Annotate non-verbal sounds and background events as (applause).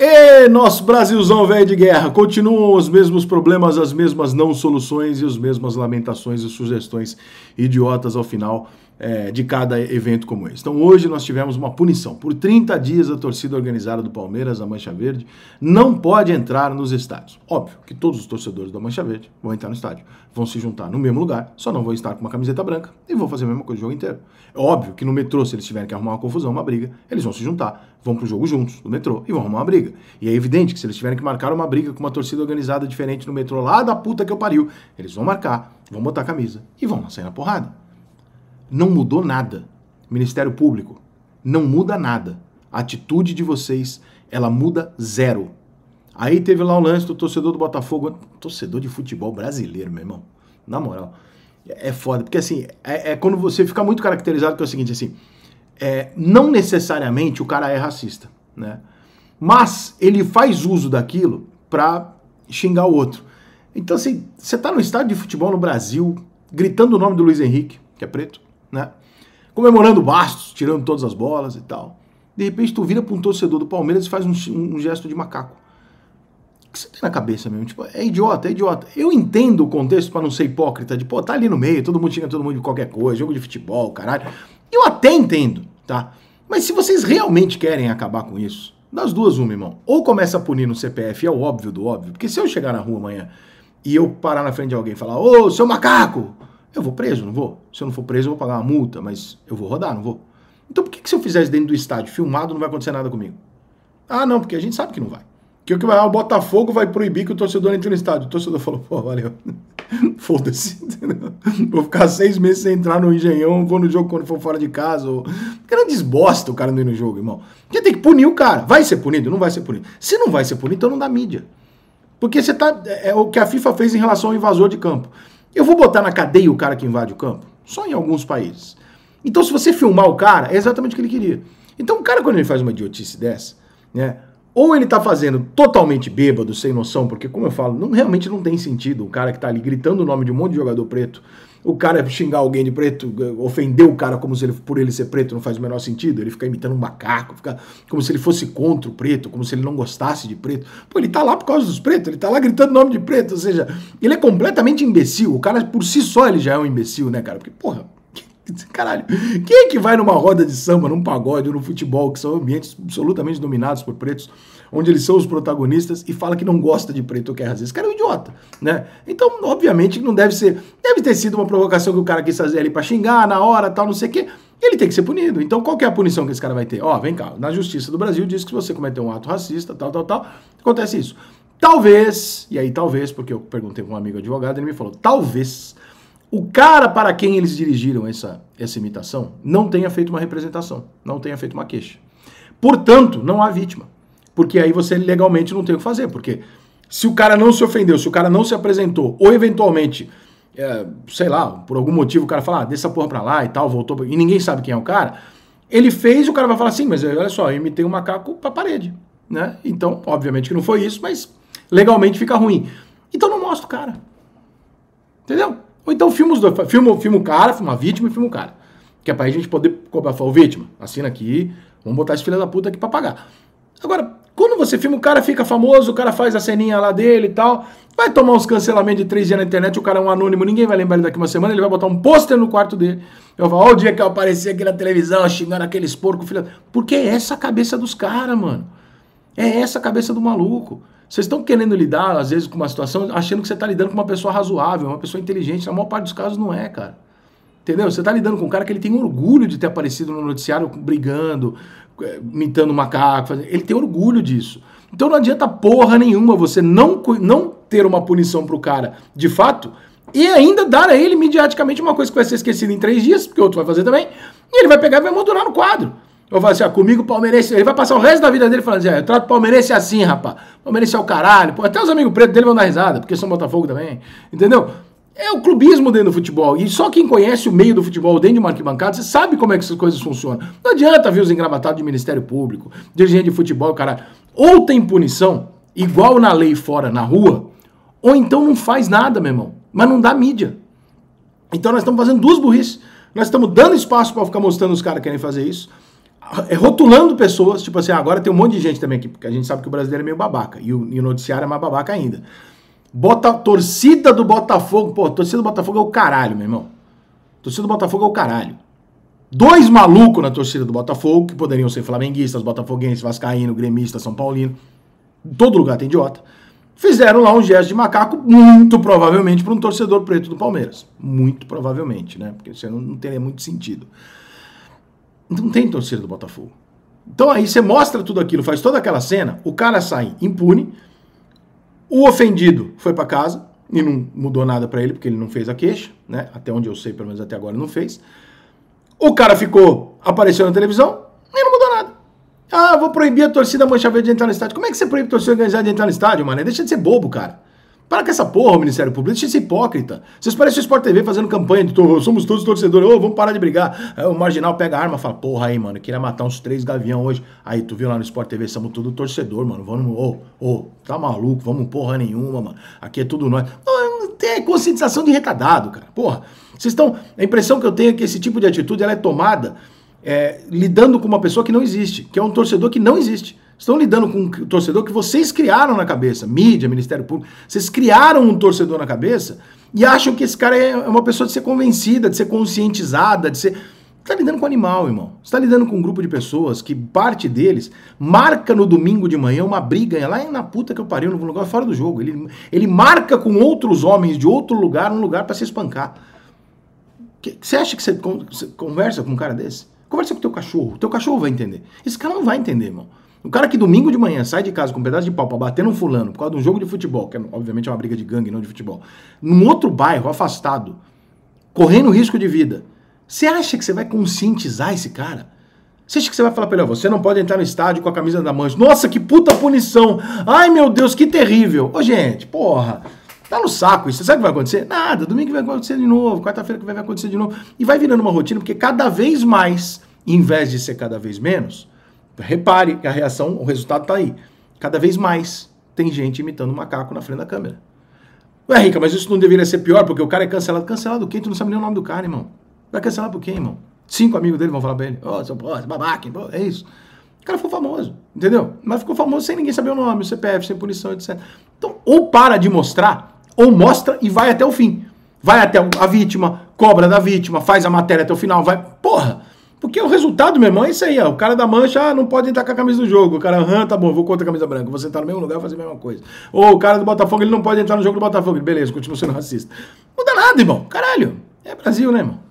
E nosso Brasilzão velho de guerra, continuam os mesmos problemas, as mesmas não soluções e as mesmas lamentações e sugestões idiotas ao final é, de cada evento como esse. Então hoje nós tivemos uma punição. Por 30 dias a torcida organizada do Palmeiras, da Mancha Verde, não pode entrar nos estádios. Óbvio que todos os torcedores da Mancha Verde vão entrar no estádio, vão se juntar no mesmo lugar, só não vão estar com uma camiseta branca e vão fazer a mesma coisa o jogo inteiro. É óbvio que no metrô, se eles tiverem que arrumar uma confusão, uma briga, eles vão se juntar, vão pro jogo juntos, no metrô, e vão arrumar uma briga. E é evidente que se eles tiverem que marcar uma briga com uma torcida organizada diferente no metrô lá da puta que eu pariu, eles vão marcar, vão botar a camisa e vão sair na porrada. Não mudou nada. Ministério Público, não muda nada. A atitude de vocês, ela muda zero. Aí teve lá o lance do torcedor do Botafogo, torcedor de futebol brasileiro, meu irmão. Na moral, é foda. Porque assim, é, é quando você fica muito caracterizado que é o seguinte, assim, é, não necessariamente o cara é racista, né? Mas ele faz uso daquilo pra xingar o outro. Então, assim, você tá no estádio de futebol no Brasil, gritando o nome do Luiz Henrique, que é preto, né? Comemorando bastos, tirando todas as bolas e tal. De repente tu vira para um torcedor do Palmeiras e faz um, um, gesto de macaco. O que você tem na cabeça mesmo? Tipo, é idiota, é idiota. Eu entendo o contexto para não ser hipócrita, de pô, tá ali no meio, todo mundo tinha todo mundo de qualquer coisa, jogo de futebol, caralho. Eu até entendo, tá? Mas se vocês realmente querem acabar com isso, das duas uma, irmão. Ou começa a punir no CPF, é o óbvio do óbvio, porque se eu chegar na rua amanhã e eu parar na frente de alguém e falar, ô, seu macaco, eu vou preso, não vou? Se eu não for preso, eu vou pagar uma multa, mas eu vou rodar, não vou? Então por que, que se eu fizesse dentro do estádio, filmado, não vai acontecer nada comigo? Ah, não, porque a gente sabe que não vai. Que o que vai, ah, o Botafogo vai proibir que o torcedor entre no estádio. O torcedor falou, pô, valeu. (laughs) Foda-se, entendeu? Vou ficar seis meses sem entrar no engenhão, vou no jogo quando for fora de casa. Ou... Cara, desbosta o cara não ir no jogo, irmão. Porque tem que punir o cara. Vai ser punido? Não vai ser punido. Se não vai ser punido, então não dá mídia. Porque você tá. É, é o que a FIFA fez em relação ao invasor de campo. Eu vou botar na cadeia o cara que invade o campo? Só em alguns países. Então, se você filmar o cara, é exatamente o que ele queria. Então, o cara, quando ele faz uma idiotice dessa, né? Ou ele tá fazendo totalmente bêbado, sem noção, porque, como eu falo, não, realmente não tem sentido o cara que tá ali gritando o nome de um monte de jogador preto, o cara xingar alguém de preto, ofender o cara como se ele, por ele ser preto, não faz o menor sentido. Ele fica imitando um macaco, fica como se ele fosse contra o preto, como se ele não gostasse de preto. Pô, ele tá lá por causa dos pretos, ele tá lá gritando o nome de preto, ou seja, ele é completamente imbecil. O cara, por si só, ele já é um imbecil, né, cara? Porque, porra, (laughs) Caralho, quem é que vai numa roda de samba, num pagode ou no futebol, que são ambientes absolutamente dominados por pretos, onde eles são os protagonistas e fala que não gosta de preto ou que é racista? Esse cara é um idiota, né? Então, obviamente, não deve ser. Deve ter sido uma provocação que o cara quis fazer ali pra xingar na hora, tal, não sei o quê. Ele tem que ser punido. Então, qual é a punição que esse cara vai ter? Ó, vem cá, na Justiça do Brasil diz que se você cometer um ato racista, tal, tal, tal, acontece isso. Talvez, e aí talvez, porque eu perguntei com um amigo advogado, ele me falou, talvez o cara para quem eles dirigiram essa, essa imitação não tenha feito uma representação, não tenha feito uma queixa. Portanto, não há vítima. Porque aí você legalmente não tem o que fazer. Porque se o cara não se ofendeu, se o cara não se apresentou, ou eventualmente, é, sei lá, por algum motivo o cara fala, ah, dessa porra pra lá e tal, voltou, e ninguém sabe quem é o cara, ele fez, o cara vai falar assim, mas eh, olha só, eu imitei um macaco pra parede. Né? Então, obviamente que não foi isso, mas legalmente fica ruim. Então não mostra o cara. Entendeu? Ou então filma os dois. Filma, filma o cara, filma a vítima e filma o cara. Que é pra aí a gente poder cobrar. o vítima, assina aqui, vamos botar esse filho da puta aqui pra pagar. Agora, quando você filma, o cara fica famoso, o cara faz a ceninha lá dele e tal, vai tomar uns cancelamentos de três dias na internet, o cara é um anônimo, ninguém vai lembrar ele daqui uma semana, ele vai botar um pôster no quarto dele. Eu falo, olha o dia que eu apareci aqui na televisão xingando aqueles porcos, filha. Porque é essa a cabeça dos caras, mano. É essa a cabeça do maluco. Vocês estão querendo lidar, às vezes, com uma situação achando que você está lidando com uma pessoa razoável, uma pessoa inteligente. Na maior parte dos casos, não é, cara. Entendeu? Você está lidando com um cara que ele tem orgulho de ter aparecido no noticiário brigando, imitando eh, macaco. Ele tem orgulho disso. Então não adianta porra nenhuma você não, não ter uma punição para o cara de fato e ainda dar a ele mediaticamente uma coisa que vai ser esquecida em três dias, porque o outro vai fazer também, e ele vai pegar e vai moldurar no quadro. Eu falo assim, ó, ah, comigo palmeirense, ele vai passar o resto da vida dele falando assim, ah, eu trato palmeirense assim, rapá. Palmeirense é o caralho. Pô, até os amigos pretos dele vão dar risada, porque são Botafogo também, entendeu? É o clubismo dentro do futebol. E só quem conhece o meio do futebol dentro de uma arquibancada, você sabe como é que essas coisas funcionam. Não adianta ver os engravatados de Ministério Público, dirigente de futebol, cara. Ou tem punição, igual na lei fora, na rua, ou então não faz nada, meu irmão. Mas não dá mídia. Então nós estamos fazendo duas burrice. Nós estamos dando espaço para ficar mostrando os caras querem fazer isso. É rotulando pessoas, tipo assim, ah, agora tem um monte de gente também aqui, porque a gente sabe que o brasileiro é meio babaca, e o, e o noticiário é mais babaca ainda. Bota, torcida do Botafogo, pô, torcida do Botafogo é o caralho, meu irmão. Torcida do Botafogo é o caralho. Dois malucos na torcida do Botafogo, que poderiam ser flamenguistas, botafoguenses, vascaíno, gremista, são paulino. todo lugar tem idiota. Fizeram lá um gesto de macaco, muito provavelmente para um torcedor preto do Palmeiras. Muito provavelmente, né? Porque isso não, não teria muito sentido não tem torcida do Botafogo. Então aí você mostra tudo aquilo, faz toda aquela cena, o cara sai impune, o ofendido foi para casa e não mudou nada para ele porque ele não fez a queixa, né? Até onde eu sei, pelo menos até agora não fez. O cara ficou, apareceu na televisão e não mudou nada. Ah, vou proibir a torcida mancha verde de entrar no estádio. Como é que você proíbe a torcida organizada de entrar no estádio, mano? Deixa de ser bobo, cara. Para com essa porra, Ministério Público, deixa isso hipócrita. Vocês parecem o Sport TV fazendo campanha de somos todos torcedores, ô, oh, vamos parar de brigar. Aí é, o marginal pega a arma e fala, porra aí, mano, queria matar uns três gavião hoje. Aí tu viu lá no Sport TV, somos todos torcedor, mano, vamos, ô, oh, ô, oh, tá maluco, vamos porra nenhuma, mano. Aqui é tudo nós. Não, tem conscientização de retardado, cara, porra. Vocês estão, a impressão que eu tenho é que esse tipo de atitude, ela é tomada é, lidando com uma pessoa que não existe, que é um torcedor que não existe estão lidando com um torcedor que vocês criaram na cabeça, mídia, Ministério Público, vocês criaram um torcedor na cabeça e acham que esse cara é, é uma pessoa de ser convencida, de ser conscientizada, de ser. Você está lidando com animal, irmão. Você está lidando com um grupo de pessoas que parte deles marca no domingo de manhã uma briga é lá na puta que eu pariu, no lugar fora do jogo. Ele, ele marca com outros homens de outro lugar um lugar para se espancar. você acha que você, conversa com um cara desse? Conversa com o teu cachorro. O teu cachorro vai entender. Esse cara não vai entender, irmão. O cara que domingo de manhã sai de casa com um pedaço de pau pra bater num fulano por causa de um jogo de futebol, que é, obviamente é uma briga de gangue, não de futebol, num outro bairro, afastado, correndo risco de vida, você acha que você vai conscientizar esse cara? Você acha que você vai falar pra ele, ó, você não pode entrar no estádio com a camisa da mãe Nossa, que puta punição! Ai, meu Deus, que terrível! Ô, gente, porra, Tá no saco isso. Sabe o que vai acontecer? Nada. Domingo vai acontecer de novo. Quarta-feira que vai acontecer de novo. E vai virando uma rotina, porque cada vez mais, em vez de ser cada vez menos, Repare que a reação, o resultado está aí. Cada vez mais tem gente imitando macaco na frente da câmera. Ué, Rica, mas isso não deveria ser pior, porque o cara é cancelado. Cancelado quem? Tu não sabe nem o nome do cara, irmão. Vai cancelar por quem, irmão? Cinco amigos dele vão falar pra ele. Ô, oh, seu pô, babaca, pô. é isso. O cara ficou famoso, entendeu? Mas ficou famoso sem ninguém saber o nome, o CPF, sem punição, etc. Então, ou para de mostrar, ou mostra e vai até o fim. Vai até a vítima, cobra da vítima, faz a matéria até o final, vai. Porra! Porque é o resultado, meu irmão, é isso aí, ó. O cara da mancha, ah, não pode entrar com a camisa do jogo. O cara, aham, tá bom, vou com outra camisa branca. Você tá no mesmo lugar, vai fazer a mesma coisa. Ou o cara do Botafogo, ele não pode entrar no jogo do Botafogo. Beleza, continua sendo racista. Não dá nada, irmão. Caralho. É Brasil, né, irmão?